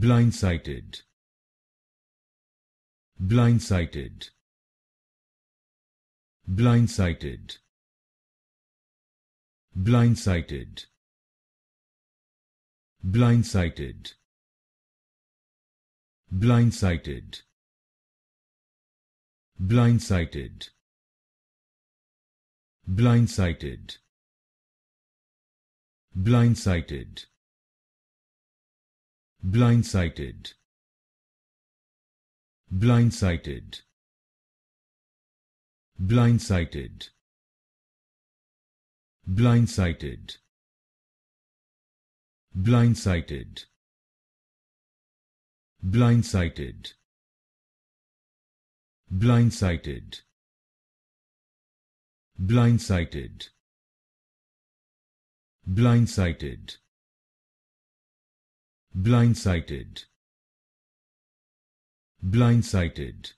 blindsided blindsided blindsided blindsided blindsided blindsided blindsided blindsided blindsided blindsided blindsided blindsided blindsided blindsided blindsided blindsided blindsided blindsided blindsided blindsided